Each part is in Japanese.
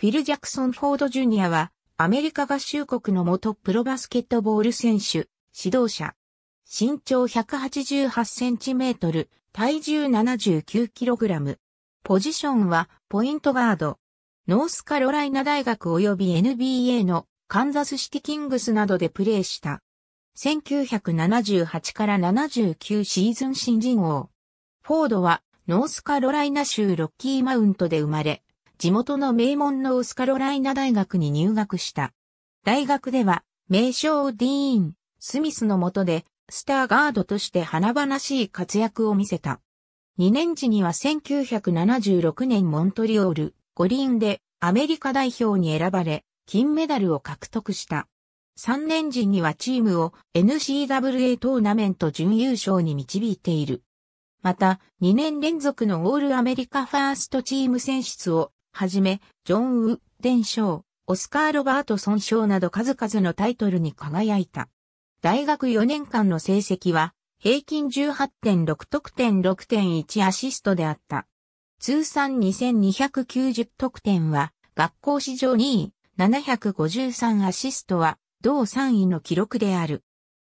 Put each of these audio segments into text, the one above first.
フィル・ジャクソン・フォード・ジュニアは、アメリカ合衆国の元プロバスケットボール選手、指導者。身長188センチメートル、体重79キログラム。ポジションは、ポイントガード。ノースカロライナ大学及び NBA のカンザスシティキングスなどでプレーした。1978から79シーズン新人王。フォードはノースカロライナ州ロッキーマウントで生まれ、地元の名門のオスカロライナ大学に入学した。大学では、名称ディーン、スミスの下で、スターガードとして華々しい活躍を見せた。2年時には1976年モントリオール、五輪でアメリカ代表に選ばれ、金メダルを獲得した。3年時にはチームを n c w a トーナメント準優勝に導いている。また、2年連続のオールアメリカファーストチーム選出をはじめ、ジョン・ウデン賞、オスカー・ロバートソン賞など数々のタイトルに輝いた。大学4年間の成績は、平均18.6得点6.1アシストであった。通算2290得点は、学校史上2位、753アシストは、同3位の記録である。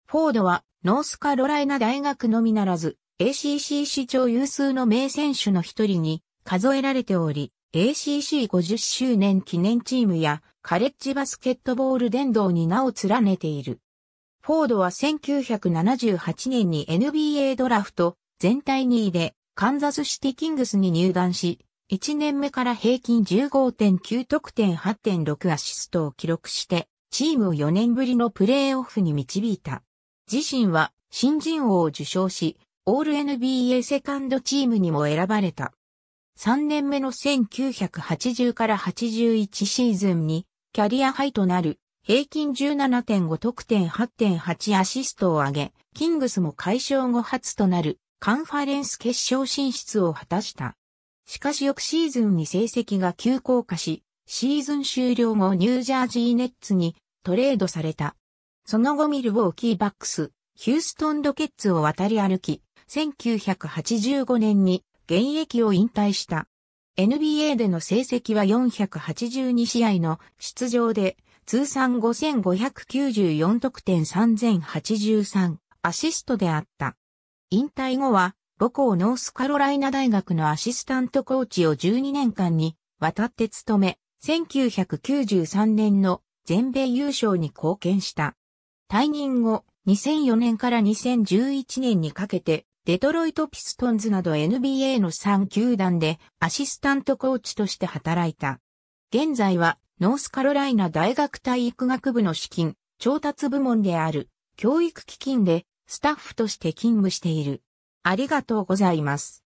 フォードは、ノースカロライナ大学のみならず、ACC 史上有数の名選手の一人に数えられており、ACC50 周年記念チームやカレッジバスケットボール殿堂に名を連ねている。フォードは1978年に NBA ドラフト全体2位でカンザスシティキングスに入団し、1年目から平均15.9得点8.6アシストを記録して、チームを4年ぶりのプレーオフに導いた。自身は新人王を受賞し、オール NBA セカンドチームにも選ばれた。3年目の1980から81シーズンにキャリアハイとなる平均17.5得点8.8アシストを上げ、キングスも解消後初となるカンファレンス決勝進出を果たした。しかし翌シーズンに成績が急降下し、シーズン終了後ニュージャージーネッツにトレードされた。その後ミルウォーキーバックス、ヒューストンロケッツを渡り歩き、1985年に現役を引退した。NBA での成績は482試合の出場で、通算5594得点3083アシストであった。引退後は、母校ノースカロライナ大学のアシスタントコーチを12年間に渡って務め、1993年の全米優勝に貢献した。退任後、2004年から2011年にかけてデトロイトピストンズなど NBA の3球団でアシスタントコーチとして働いた。現在はノースカロライナ大学体育学部の資金、調達部門である教育基金でスタッフとして勤務している。ありがとうございます。